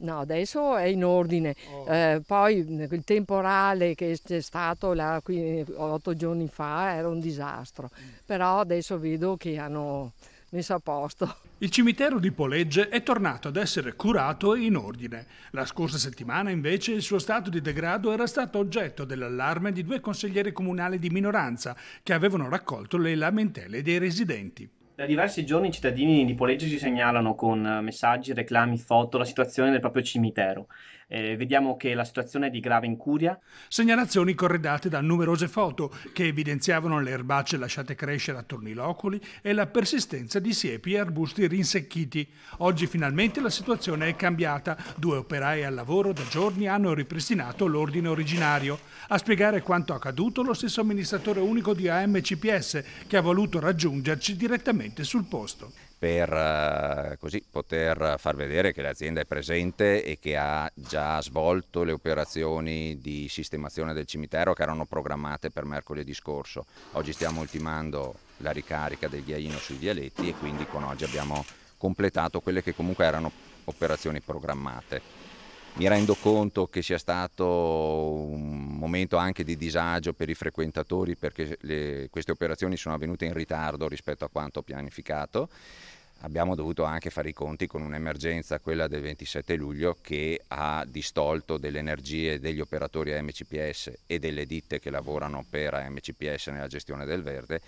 No, adesso è in ordine. Oh. Eh, poi il temporale che c'è stato là, qui, eh, otto giorni fa era un disastro, mm. però adesso vedo che hanno messo a posto. Il cimitero di Polegge è tornato ad essere curato e in ordine. La scorsa settimana invece il suo stato di degrado era stato oggetto dell'allarme di due consiglieri comunali di minoranza che avevano raccolto le lamentele dei residenti. Da diversi giorni i cittadini di Poleggio si segnalano con eh, messaggi, reclami, foto la situazione del proprio cimitero. Eh, vediamo che la situazione è di grave incuria. Segnalazioni corredate da numerose foto che evidenziavano le erbacce lasciate crescere attorno ai loculi e la persistenza di siepi e arbusti rinsecchiti. Oggi finalmente la situazione è cambiata. Due operai al lavoro da giorni hanno ripristinato l'ordine originario. A spiegare quanto accaduto lo stesso amministratore unico di AMCPS che ha voluto raggiungerci direttamente presente sul posto. Per eh, così, poter far vedere che l'azienda è presente e che ha già svolto le operazioni di sistemazione del cimitero che erano programmate per mercoledì scorso. Oggi stiamo ultimando la ricarica del ghiaino sui vialetti e quindi con oggi abbiamo completato quelle che comunque erano operazioni programmate. Mi rendo conto che sia stato un momento anche di disagio per i frequentatori perché le, queste operazioni sono avvenute in ritardo rispetto a quanto pianificato. Abbiamo dovuto anche fare i conti con un'emergenza, quella del 27 luglio, che ha distolto delle energie degli operatori AMCPS e delle ditte che lavorano per AMCPS nella gestione del verde,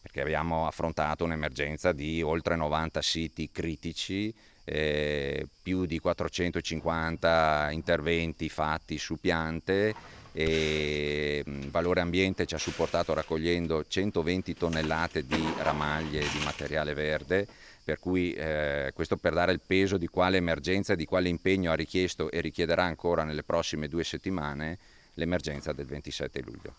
perché abbiamo affrontato un'emergenza di oltre 90 siti critici eh, più di 450 interventi fatti su piante e mm, Valore Ambiente ci ha supportato raccogliendo 120 tonnellate di ramaglie di materiale verde per cui eh, questo per dare il peso di quale emergenza e di quale impegno ha richiesto e richiederà ancora nelle prossime due settimane l'emergenza del 27 luglio.